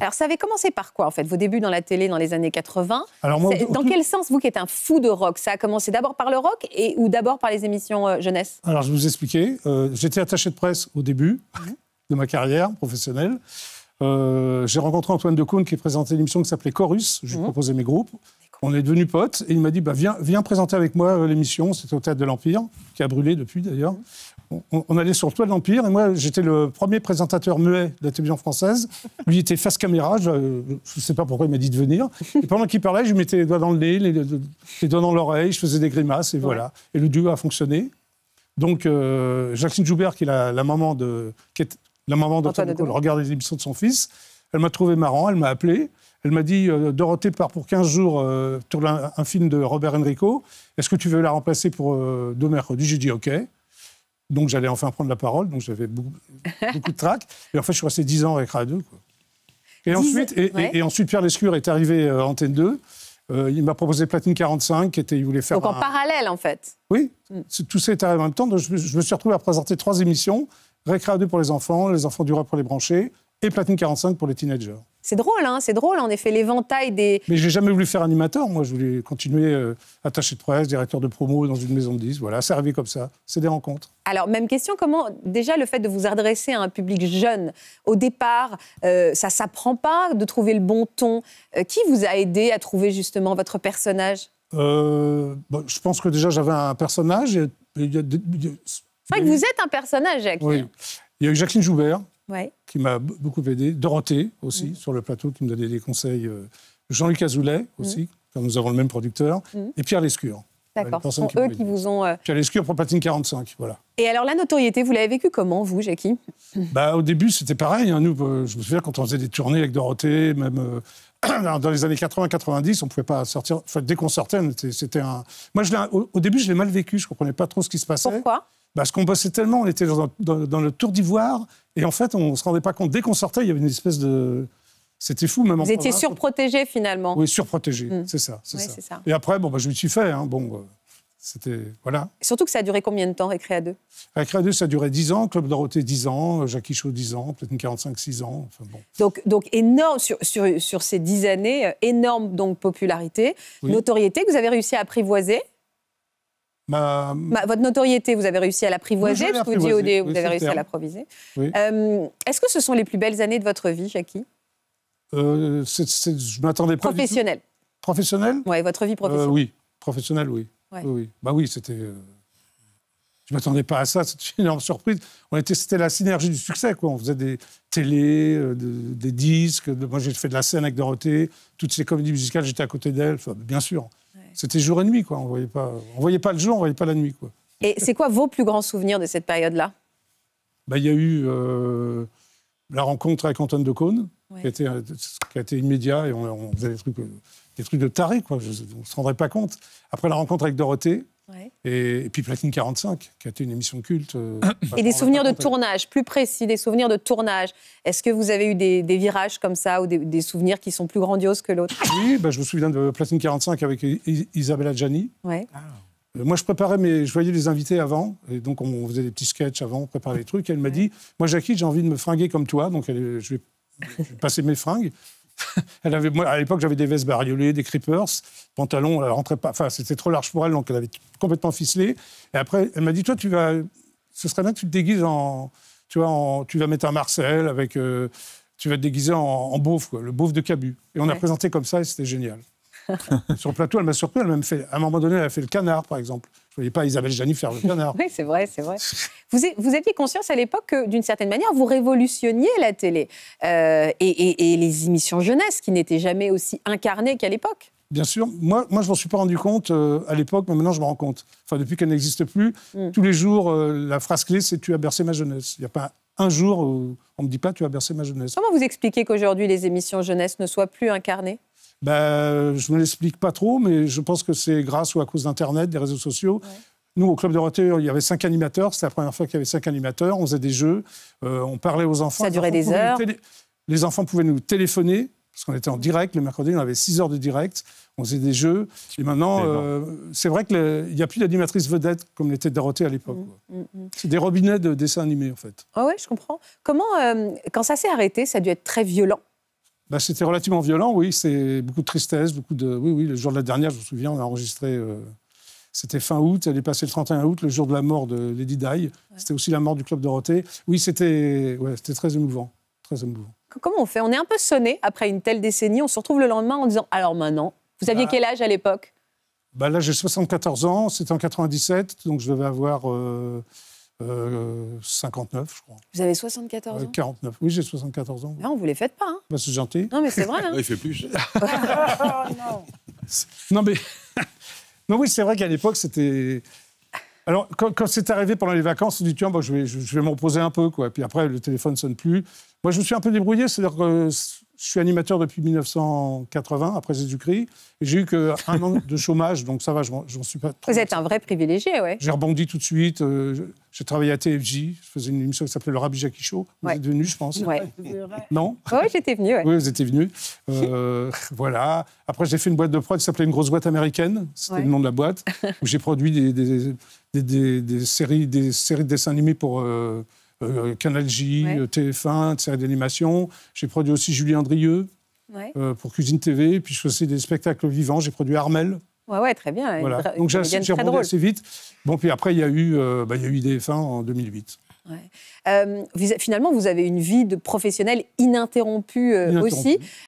Alors, ça avait commencé par quoi, en fait, vos débuts dans la télé dans les années 80 Dans quel sens, vous qui êtes un fou de rock, ça a commencé d'abord par le rock et, ou d'abord par les émissions euh, jeunesse Alors, je vous expliquer. Euh, j'étais attaché de presse au début mhm. de ma carrière professionnelle. Euh, j'ai rencontré Antoine de Decaune qui présentait une émission qui s'appelait Chorus. Je lui mhm. proposais mes groupes. On est devenus potes et il m'a dit bah, viens, présenter avec moi euh, l'émission. C'était au Théâtre de l'Empire, qui a brûlé depuis d'ailleurs. On, allait sur le toit de l'Empire et moi j'étais le premier présentateur muet de la télévision française. Lui était face caméra, je ne sais pas pourquoi il m'a dit de venir. Et pendant qu'il parlait, je lui mettais les doigts dans le nez, les, doigts dans l'oreille, je faisais des grimaces et voilà. Et le duo a fonctionné. Donc euh, Jacqueline Joubert, qui est la, maman de, qui est la maman d'Antoine regarde les émissions de son fils, elle m'a trouvé marrant, elle m'a appelé. Elle m'a dit euh, Dorothée part pour 15 jours euh, tourner un, film de Robert Enrico. Est-ce que tu veux la remplacer pour euh, deux mercredis J'ai dit OK. Donc j'allais enfin prendre la parole, donc j'avais beaucoup, de trac. Et en fait, je suis resté 10 ans avec Radio 2. Et, ensuite, et, ensuite, Pierre Lescure est arrivé à euh, Antenne 2. Euh, il m'a proposé Platine 45, qui était, il voulait faire. Donc en parallèle, en fait. Oui, hmm. tout ça est arrivé en même temps. Donc je, me suis retrouvé à présenter trois émissions Récréa 2 pour les enfants, Les enfants du roi pour les branchés et Platine 45 pour les teenagers. C'est drôle, hein, c'est drôle, en effet, l'éventail des. Mais j'ai jamais voulu faire animateur, moi, je voulais continuer euh, attaché de presse, directeur de promo dans une maison de 10, voilà, servi comme ça, c'est des rencontres. Alors, même question, comment, déjà, le fait de vous adresser à un public jeune, au départ, ça euh, ça s'apprend pas de trouver le bon ton euh, Qui vous a aidé à trouver justement votre personnage Je pense que déjà, j'avais un personnage. Et... C'est que vous êtes un personnage, Jacques. Oui. Il y a eu Jacqueline Joubert, qui m'a beaucoup aidé, Dorothée aussi, mm. sur le plateau, qui me donnait des conseils, euh, Jean-Luc Azoulay aussi, quand mm. nous avons le même producteur, mm. et Pierre Lescure. D'accord, ce sont eux qui vous ont... Euh, Pierre Lescure pour Platine 45, voilà. Et alors la notoriété, vous l'avez vécu comment, vous, Jackie bah, Au début, c'était pareil. Hein. Nous, euh, je me souviens, quand on faisait des tournées avec Dorothée, même... dans les années 80-90, on ne pouvait pas sortir. Enfin, dès qu'on sortait, c'était un. Moi, je au, au, début, je l'ai mal vécu. Je ne comprenais pas trop ce qui se passait. Pourquoi parce qu'on bossait tellement, on était dans, le tour d'ivoire, et en fait, on ne se rendait pas compte. Dès qu'on sortait, il y avait une espèce de. C'était fou, même Vous étiez surprotégé, finalement. Oui, surprotégé, hmm. c'est ça, Et après, bon, bah, je me suis fait. Hein. Bon, euh, c'était. Voilà. surtout que ça a duré combien de temps, Récréa 2 Récréa 2, ça a duré 10 ans. Club Dorothée, 10 ans. Jackie Chaud, 10 ans. Peut-être 45, 6 ans. Enfin, bon. donc, donc, énorme, sur, sur, sur, ces 10 années, euh, énorme donc, popularité, notoriété que vous avez réussi à apprivoiser. Bah, votre notoriété, vous avez réussi à l'apprivoiser, parce vous au vous avez réussi à l'approviser. Euh, est-ce que ce sont les plus belles années de votre vie, Jackie euh, ne Je m'attendais professionnel. Professionnel. Euh, professionnelle Oui, votre vie professionnelle. oui, professionnelle, oui. oui. Bah oui, c'était. Euh, je ne m'attendais pas à ça, c'était une énorme surprise. C'était la synergie du succès, quoi. On faisait des télés, des disques. moi, j'ai fait de la scène avec Dorothée. Toutes ces comédies musicales, j'étais à côté d'elle, bien sûr. C'était jour et nuit, quoi. On voyait pas, on voyait pas le jour, on voyait pas la nuit, quoi. Et c'est quoi vos plus grands souvenirs de cette période-là bah, Il y a eu euh, la rencontre avec Antoine de Caunes, qui, a été, immédiat, et on, faisait des trucs, de taré, quoi. on ne se rendrait pas compte. Après la rencontre avec Dorothée, et, puis Platine 45, qui a été une émission culte. Euh, et des souvenirs de tournage, plus précis, des souvenirs de tournage. Est-ce que vous avez eu des, virages comme ça ou des, souvenirs qui sont plus grandioses que l'autre Oui, bah, je me souviens de Platine 45 avec Isabella Gianni. Ouais. Euh, moi, je préparais, mais je voyais les invités avant, et donc on faisait des petits sketchs avant, on préparait les trucs. Et elle m'a dit Moi, Jackie, j'ai envie de me fringuer comme toi, donc je vais passer mes fringues. elle moi, à l'époque, j'avais des vestes bariolées, des creepers, pantalons, elle rentrait pas. Enfin, c'était trop large pour elle, donc elle avait complètement ficelé. Et après, elle m'a dit Toi, tu vas. Ce serait bien que tu te déguises en. Tu vois, tu vas mettre un Marcel avec. Euh, tu vas te déguiser en, en beauf, le beauf de Cabu. Et on a présenté comme ça et c'était génial. Sur le plateau, elle m'a surpris. Elle m'a fait, à un moment donné, elle a fait le canard, par exemple. Je ne voyais pas Isabelle Jani faire le canard. oui, c'est vrai, c'est vrai. Vous, aviez conscience à l'époque que, d'une certaine manière, vous révolutionniez la télé euh, et, les émissions jeunesse qui n'étaient jamais aussi incarnées qu'à l'époque. Bien sûr. Moi, moi je ne m'en suis pas rendu compte euh, à l'époque, mais maintenant, je me rends compte. Enfin, depuis qu'elle n'existe plus, mm. tous les jours, euh, la phrase clé, c'est Tu as bercé ma jeunesse. Il n'y a pas un jour où on ne me dit pas Tu as bercé ma jeunesse. Comment vous expliquez qu'aujourd'hui, les émissions jeunesse ne soient plus incarnées ben, je ne l'explique pas trop, mais je pense que c'est grâce ou à cause d'Internet, des réseaux sociaux. Nous, au Club Dorothée, il y avait cinq animateurs. C'était la première fois qu'il y avait cinq animateurs. On faisait des jeux, euh, on parlait aux enfants. Ça durait des heures. Les enfants pouvaient nous téléphoner, parce qu'on était en direct. Le mercredi, on avait six heures de direct. On faisait des jeux. Et maintenant, c'est euh, vrai qu'il n'y a plus d'animatrice vedette comme l'était Dorothée à l'époque. Mm, mm, mm. C'est des robinets de dessins animés, en fait. Ah ouais, je comprends. Comment, euh, quand ça s'est arrêté, ça a dû être très violent bah, c'était relativement violent, oui. C'est beaucoup de tristesse, beaucoup de. Oui, oui, le jour de la dernière, je me souviens, on a enregistré. Euh, c'était fin août, elle est passée le 31 août, le jour de la mort de Lady Di. C'était aussi la mort du Club Dorothée. Oui, c'était ouais, très émouvant. Très émouvant. Comment on fait On est un peu sonné après une telle décennie. On se retrouve le lendemain en disant Alors maintenant, vous aviez bah. quel âge à l'époque bah Là, j'ai 74 ans. C'était en 97, donc je devais avoir. Euh, 59, euh, je crois. Vous avez 74 ans 49. Oui, j'ai 74 ans. Non, vous ne les faites pas. Hein. Bah, c'est gentil. Non, mais c'est vrai. Hein. il fait plus. non. non, mais. non, oui, c'est vrai qu'à l'époque, c'était. Alors, quand, c'est arrivé pendant les vacances, on dit tiens, je vais, je, vais m'en reposer un peu. Quoi. Puis après, le téléphone ne sonne plus. Moi, je me suis un peu débrouillé. C'est-à-dire que je suis animateur depuis 1980, après Jésus-Christ. J'ai eu qu'un an de chômage, donc ça va, je m'en suis pas trop... Vous êtes un vrai privilégié, oui. J'ai rebondi tout de suite. Euh, j'ai travaillé à TFJ. Je faisais une émission qui s'appelait Le Rabbi Jackie Show. Vous êtes venu, je pense. Ouais. Non Oui, j'étais venu. Ouais. Oui, vous étiez venu. Euh, voilà. Après, j'ai fait une boîte de prod qui s'appelait Une grosse boîte américaine. C'était le nom de la boîte. Où j'ai produit des, des, séries, des séries de dessins animés pour... Euh, euh, Canal J, euh, TF1, série séries d'animation. J'ai produit aussi Julien Drieux euh, pour Cuisine TV. Puis je faisais aussi des spectacles vivants. J'ai produit Armel. Ouais, ouais, très bien. Donc j'ai rebondi assez vite. Bon, puis après, il y a eu, bah, il y a eu IDF1 en 2008. finalement, vous avez une vie de professionnel ininterrompue, ininterrompue. aussi.